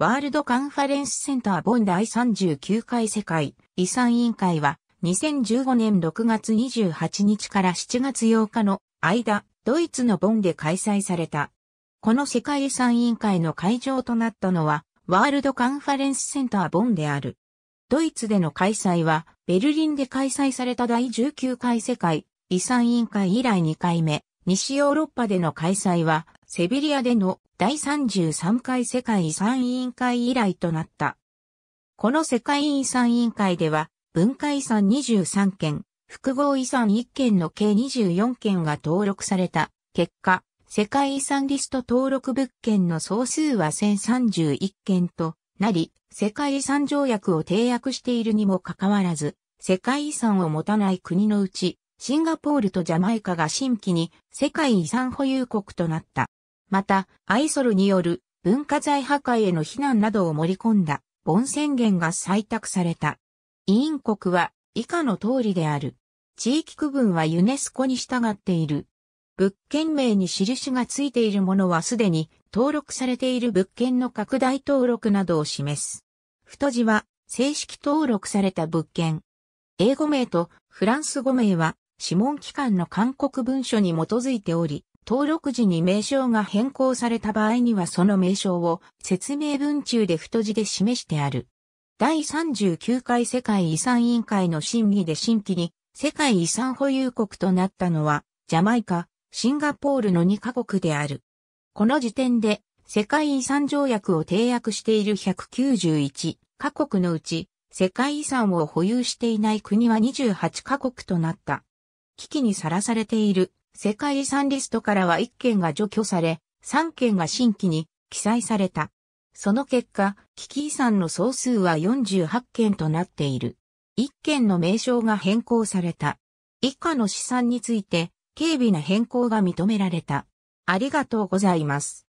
ワールドカンファレンスセンターボン第39回世界遺産委員会は2015年6月28日から7月8日の間、ドイツのボンで開催された。この世界遺産委員会の会場となったのは、ワールドカンファレンスセンターボンである。ドイツでの開催は、ベルリンで開催された第19回世界遺産委員会以来2回目、西ヨーロッパでの開催は、セビリアでの第33回世界遺産委員会以来となった。この世界遺産委員会では、文化遺産23件、複合遺産1件の計24件が登録された結果、世界遺産リスト登録物件の総数は1031件となり、世界遺産条約を締約しているにもかかわらず、世界遺産を持たない国のうち、シンガポールとジャマイカが新規に世界遺産保有国となった。また、アイソルによる文化財破壊への非難などを盛り込んだ、本宣言が採択された。委員国は以下の通りである。地域区分はユネスコに従っている。物件名に印がついているものはすでに登録されている物件の拡大登録などを示す。太字は正式登録された物件。英語名とフランス語名は諮問機関の勧告文書に基づいており、登録時に名称が変更された場合にはその名称を説明文中で太字で示してある。第39回世界遺産委員会の審議で新規に世界遺産保有国となったのはジャマイカ、シンガポールの2カ国である。この時点で世界遺産条約を締約している191カ国のうち世界遺産を保有していない国は28カ国となった。危機にさらされている世界遺産リストからは1件が除去され、3件が新規に記載された。その結果、危機遺産の総数は48件となっている。1件の名称が変更された。以下の資産について、軽微な変更が認められた。ありがとうございます。